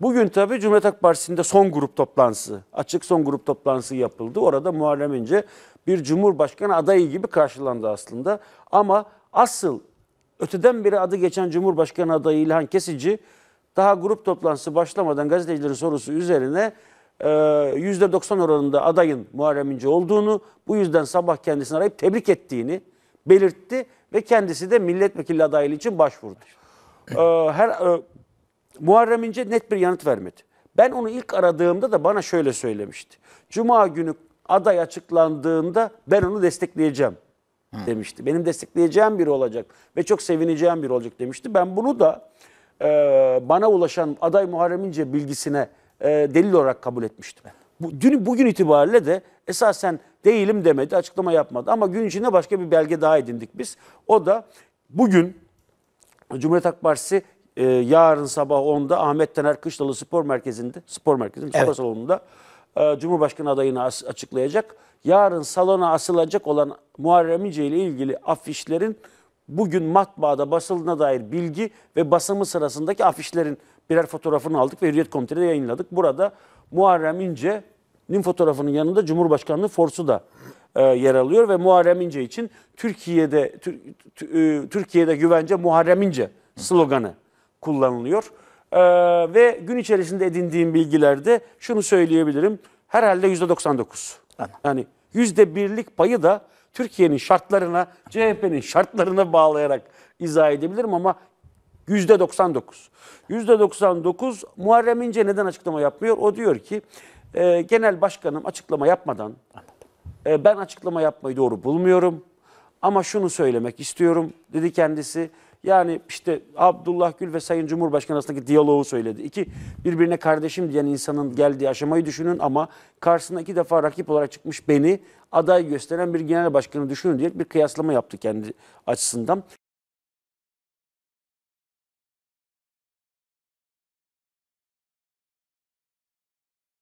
Bugün tabii Cumhuriyet Halk Partisi'nde son grup toplantısı, açık son grup toplantısı yapıldı. Orada Muharrem İnce bir Cumhurbaşkanı adayı gibi karşılandı aslında. Ama asıl öteden beri adı geçen Cumhurbaşkanı adayı İlhan Kesici daha grup toplantısı başlamadan gazetecilerin sorusu üzerine %90 e, oranında adayın Muharrem İnce olduğunu, bu yüzden sabah kendisini arayıp tebrik ettiğini belirtti ve kendisi de milletvekili adaylığı için başvurdu. E, her e, Muharrem İnce net bir yanıt vermedi. Ben onu ilk aradığımda da bana şöyle söylemişti. Cuma günü aday açıklandığında ben onu destekleyeceğim demişti. Benim destekleyeceğim biri olacak ve çok sevineceğim biri olacak demişti. Ben bunu da e, bana ulaşan aday Muharrem İnce bilgisine e, delil olarak kabul etmiştim. Bu, dün bugün itibariyle de esasen değilim demedi, açıklama yapmadı. Ama gün içinde başka bir belge daha edindik biz. O da bugün Cumhuriyet Halk Partisi e, yarın sabah 10'da Ahmet Taner Kışlalı Spor Merkezi'nde, spor merkezinin evet. spor salonunda e, Cumhurbaşkanı adayını açıklayacak. Yarın salona asılacak olan Muharrem İnce ile ilgili afişlerin bugün matbaada basıldığına dair bilgi ve basımı sırasındaki afişlerin birer fotoğrafını aldık ve Hürriyet Komitesi'ne yayınladık. Burada Muharrem İnce'nin fotoğrafının yanında Cumhurbaşkanlığı forsu da e, yer alıyor ve Muharrem İnce için Türkiye'de e, Türkiye'de güvence Muharrem İnce sloganı kullanılıyor. Ee, ve gün içerisinde edindiğim bilgilerde şunu söyleyebilirim. Herhalde %99. Anladım. Yani %1'lik payı da Türkiye'nin şartlarına, CHP'nin şartlarına bağlayarak izah edebilirim ama %99. %99 Muharrem İnce neden açıklama yapmıyor? O diyor ki e, genel başkanım açıklama yapmadan e, ben açıklama yapmayı doğru bulmuyorum. Ama şunu söylemek istiyorum dedi kendisi. Yani işte Abdullah Gül ve Sayın Cumhurbaşkanı arasındaki diyaloğu söyledi. İki, birbirine kardeşim diyen insanın geldiği aşamayı düşünün ama karşısına iki defa rakip olarak çıkmış beni aday gösteren bir genel başkanı düşünün diye bir kıyaslama yaptı kendi açısından.